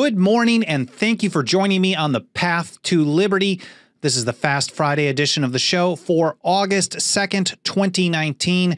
Good morning, and thank you for joining me on the Path to Liberty. This is the Fast Friday edition of the show for August 2nd, 2019.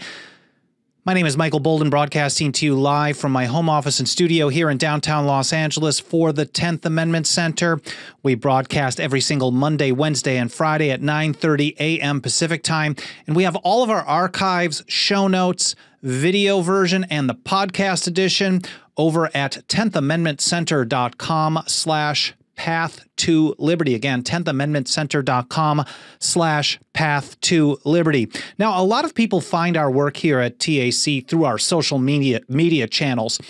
My name is Michael Bolden, broadcasting to you live from my home office and studio here in downtown Los Angeles for the 10th Amendment Center. We broadcast every single Monday, Wednesday, and Friday at 9:30 a.m. Pacific Time, and we have all of our archives, show notes, video version and the podcast edition over at 10thamendmentcenter.com slash path to liberty. Again, 10thamendmentcenter.com slash path to liberty. Now, a lot of people find our work here at TAC through our social media media channels.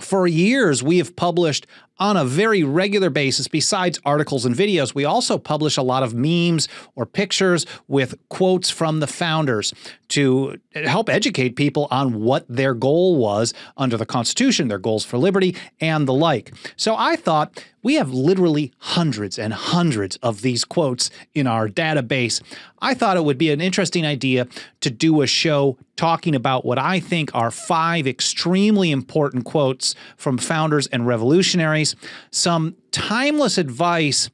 For years, we have published on a very regular basis, besides articles and videos, we also publish a lot of memes or pictures with quotes from the founders to help educate people on what their goal was under the Constitution, their goals for liberty, and the like. So I thought we have literally hundreds and hundreds of these quotes in our database. I thought it would be an interesting idea to do a show talking about what I think are five extremely important quotes from founders and revolutionaries, some timeless advice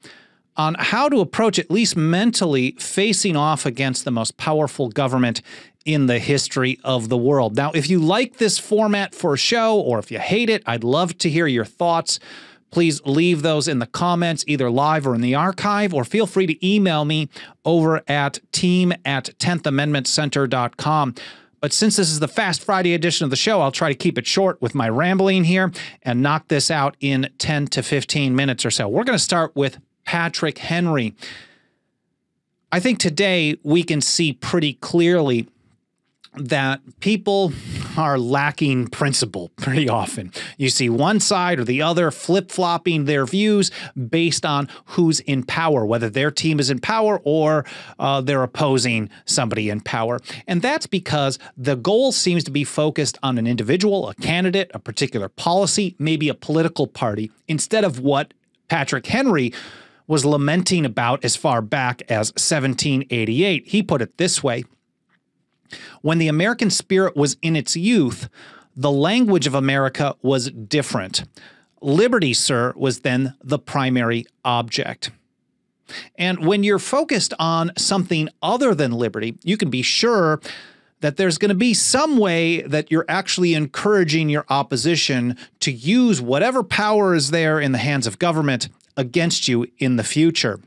on how to approach, at least mentally, facing off against the most powerful government in the history of the world. Now, if you like this format for a show or if you hate it, I'd love to hear your thoughts. Please leave those in the comments, either live or in the archive, or feel free to email me over at team at 10 But since this is the Fast Friday edition of the show, I'll try to keep it short with my rambling here and knock this out in 10 to 15 minutes or so. We're going to start with Patrick Henry. I think today we can see pretty clearly that people are lacking principle pretty often. You see one side or the other flip flopping their views based on who's in power, whether their team is in power or uh, they're opposing somebody in power. And that's because the goal seems to be focused on an individual, a candidate, a particular policy, maybe a political party, instead of what Patrick Henry was lamenting about as far back as 1788. He put it this way. When the American spirit was in its youth, the language of America was different. Liberty, sir, was then the primary object. And when you're focused on something other than liberty, you can be sure that there's going to be some way that you're actually encouraging your opposition to use whatever power is there in the hands of government against you in the future.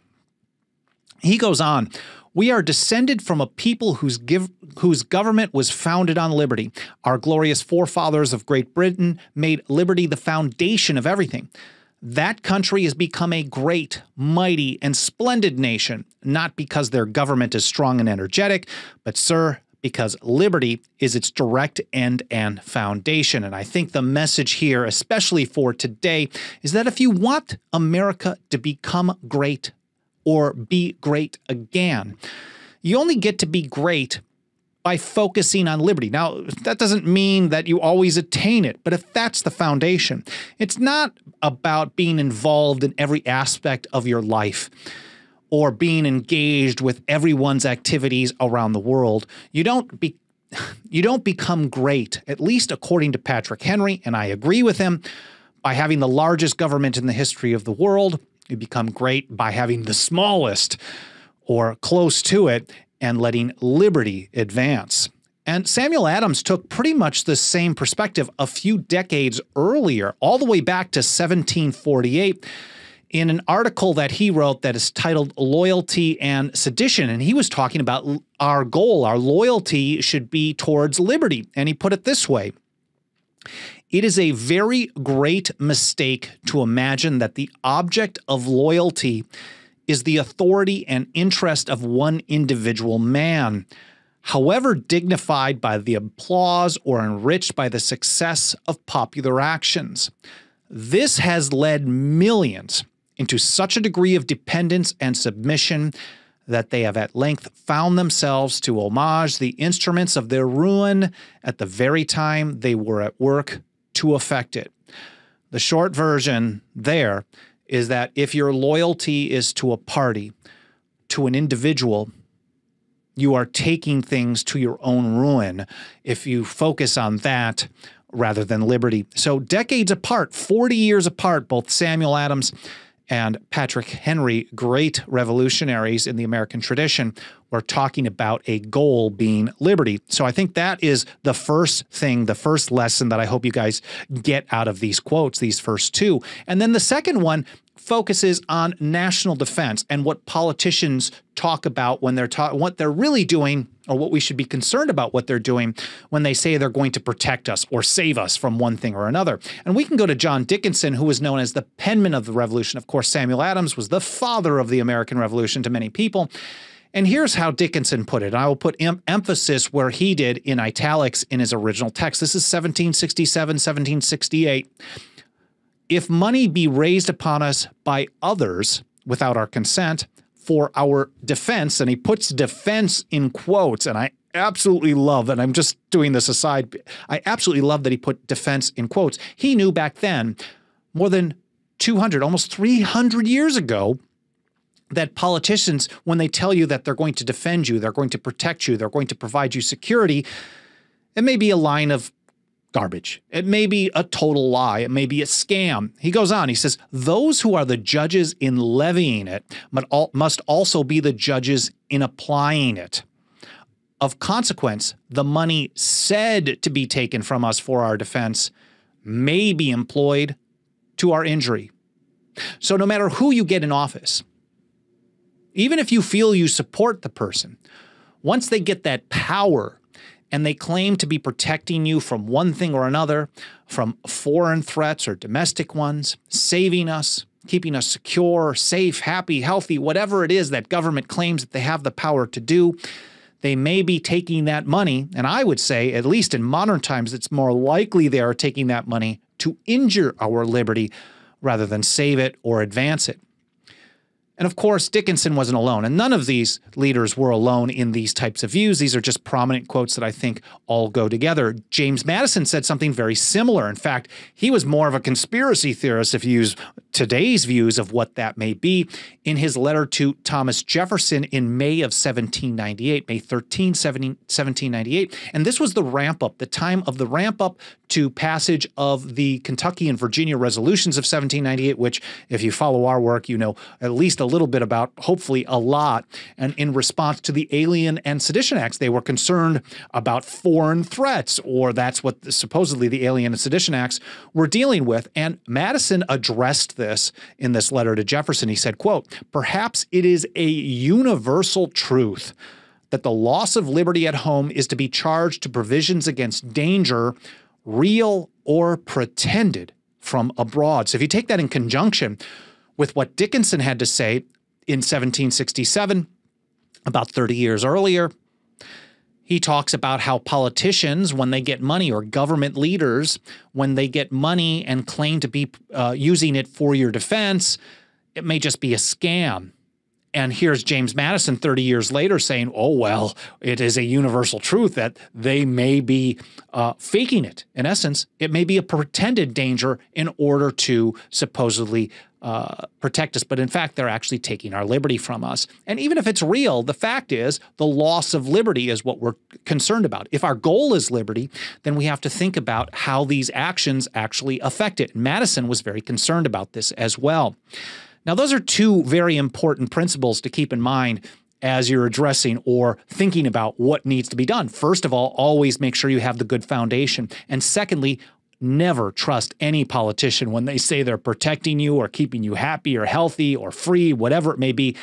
He goes on we are descended from a people whose, give, whose government was founded on liberty. Our glorious forefathers of Great Britain made liberty the foundation of everything. That country has become a great, mighty, and splendid nation, not because their government is strong and energetic, but, sir, because liberty is its direct end and foundation. And I think the message here, especially for today, is that if you want America to become great, or be great again. You only get to be great by focusing on liberty. Now, that doesn't mean that you always attain it, but if that's the foundation, it's not about being involved in every aspect of your life or being engaged with everyone's activities around the world. You don't be you don't become great, at least according to Patrick Henry, and I agree with him, by having the largest government in the history of the world you become great by having the smallest or close to it and letting liberty advance. And Samuel Adams took pretty much the same perspective a few decades earlier, all the way back to 1748, in an article that he wrote that is titled Loyalty and Sedition. And he was talking about our goal, our loyalty should be towards liberty. And he put it this way it is a very great mistake to imagine that the object of loyalty is the authority and interest of one individual man. However dignified by the applause or enriched by the success of popular actions. This has led millions into such a degree of dependence and submission that they have at length found themselves to homage the instruments of their ruin at the very time they were at work to affect it. The short version there is that if your loyalty is to a party, to an individual, you are taking things to your own ruin if you focus on that rather than liberty. So, decades apart, 40 years apart, both Samuel Adams and Patrick Henry, great revolutionaries in the American tradition, were talking about a goal being liberty. So I think that is the first thing, the first lesson that I hope you guys get out of these quotes, these first two. And then the second one focuses on national defense and what politicians talk about when they're ta- what they're really doing or what we should be concerned about what they're doing when they say they're going to protect us or save us from one thing or another. And we can go to John Dickinson, who was known as the penman of the revolution. Of course, Samuel Adams was the father of the American Revolution to many people. And here's how Dickinson put it. I will put em- emphasis where he did in italics in his original text. This is 1767, 1768. If money be raised upon us by others without our consent for our defense, and he puts defense in quotes, and I absolutely love, and I'm just doing this aside, I absolutely love that he put defense in quotes. He knew back then, more than 200, almost 300 years ago, that politicians, when they tell you that they're going to defend you, they're going to protect you, they're going to provide you security, it may be a line of garbage. It may be a total lie. It may be a scam. He goes on. He says, Those who are the judges in levying it must also be the judges in applying it. Of consequence, the money said to be taken from us for our defense may be employed to our injury. So, no matter who you get in office, even if you feel you support the person, once they get that power, and they claim to be protecting you from one thing or another, from foreign threats or domestic ones, saving us, keeping us secure, safe, happy, healthy, whatever it is that government claims that they have the power to do. They may be taking that money, and I would say, at least in modern times, it's more likely they are taking that money to injure our liberty rather than save it or advance it. And of course, Dickinson wasn't alone. And none of these leaders were alone in these types of views. These are just prominent quotes that I think all go together. James Madison said something very similar. In fact, he was more of a conspiracy theorist, if you use today's views of what that may be, in his letter to Thomas Jefferson in May of 1798, May 13, 17, 1798. And this was the ramp up, the time of the ramp up to passage of the Kentucky and Virginia resolutions of 1798, which, if you follow our work, you know at least a little bit about, hopefully a lot. And in response to the Alien and Sedition Acts, they were concerned about foreign threats, or that's what the, supposedly the Alien and Sedition Acts were dealing with. And Madison addressed this in this letter to Jefferson. He said, quote, perhaps it is a universal truth that the loss of liberty at home is to be charged to provisions against danger, real or pretended, from abroad. So if you take that in conjunction with what Dickinson had to say in 1767, about 30 years earlier. He talks about how politicians, when they get money, or government leaders, when they get money and claim to be uh, using it for your defense, it may just be a scam. And here's James Madison 30 years later saying, oh, well, it is a universal truth that they may be uh, faking it. In essence, it may be a pretended danger in order to supposedly uh, protect us. But in fact, they're actually taking our liberty from us. And even if it's real, the fact is the loss of liberty is what we're concerned about. If our goal is liberty, then we have to think about how these actions actually affect it. Madison was very concerned about this as well. Now, those are two very important principles to keep in mind as you're addressing or thinking about what needs to be done. First of all, always make sure you have the good foundation. And secondly, never trust any politician when they say they're protecting you or keeping you happy or healthy or free, whatever it may be.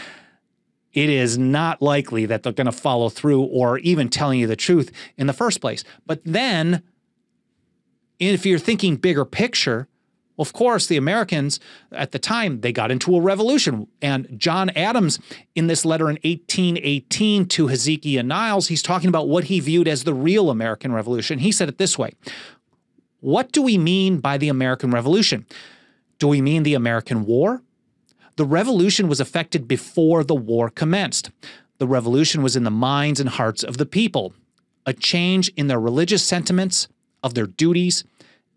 It is not likely that they're going to follow through or even telling you the truth in the first place. But then, if you're thinking bigger picture, of course, the Americans at the time, they got into a revolution. And John Adams, in this letter in 1818 to Hezekiah Niles, he's talking about what he viewed as the real American Revolution. He said it this way What do we mean by the American Revolution? Do we mean the American War? The revolution was effected before the war commenced. The revolution was in the minds and hearts of the people, a change in their religious sentiments, of their duties,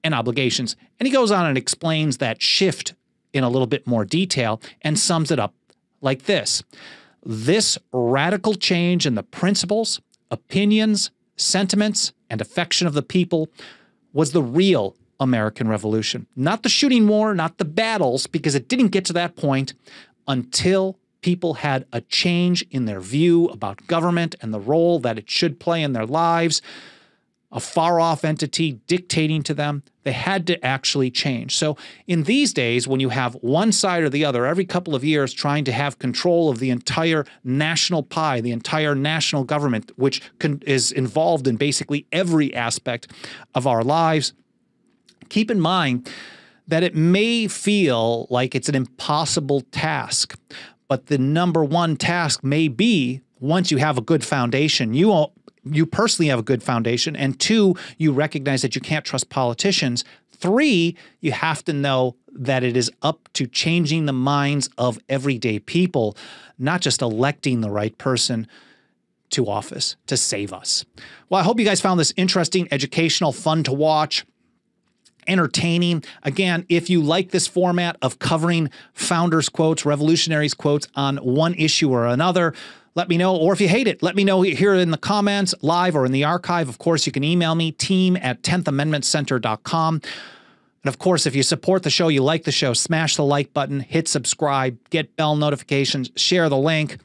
and obligations. And he goes on and explains that shift in a little bit more detail and sums it up like this This radical change in the principles, opinions, sentiments, and affection of the people was the real American Revolution. Not the shooting war, not the battles, because it didn't get to that point until people had a change in their view about government and the role that it should play in their lives, a far off entity dictating to them. They had to actually change. So, in these days, when you have one side or the other every couple of years trying to have control of the entire national pie, the entire national government, which is involved in basically every aspect of our lives, keep in mind that it may feel like it's an impossible task. But the number one task may be once you have a good foundation, you you personally have a good foundation. And two, you recognize that you can't trust politicians. Three, you have to know that it is up to changing the minds of everyday people, not just electing the right person to office to save us. Well, I hope you guys found this interesting, educational, fun to watch entertaining. Again, if you like this format of covering founders' quotes, revolutionaries' quotes on one issue or another, let me know. Or if you hate it, let me know here in the comments, live or in the archive. Of course, you can email me, team at 10thamendmentcenter.com. And of course, if you support the show, you like the show, smash the like button, hit subscribe, get bell notifications, share the link.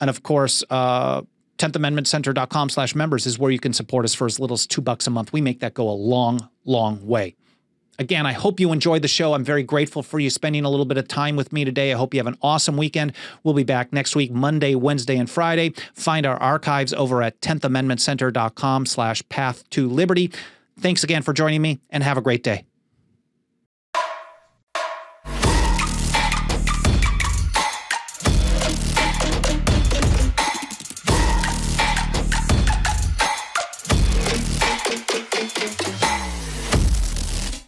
And of course, uh, 10thamendmentcenter.com slash members is where you can support us for as little as two bucks a month. We make that go a long, long way. Again, I hope you enjoyed the show. I'm very grateful for you spending a little bit of time with me today. I hope you have an awesome weekend. We'll be back next week, Monday, Wednesday, and Friday. Find our archives over at 10thamendmentcenter.com slash path to liberty. Thanks again for joining me and have a great day.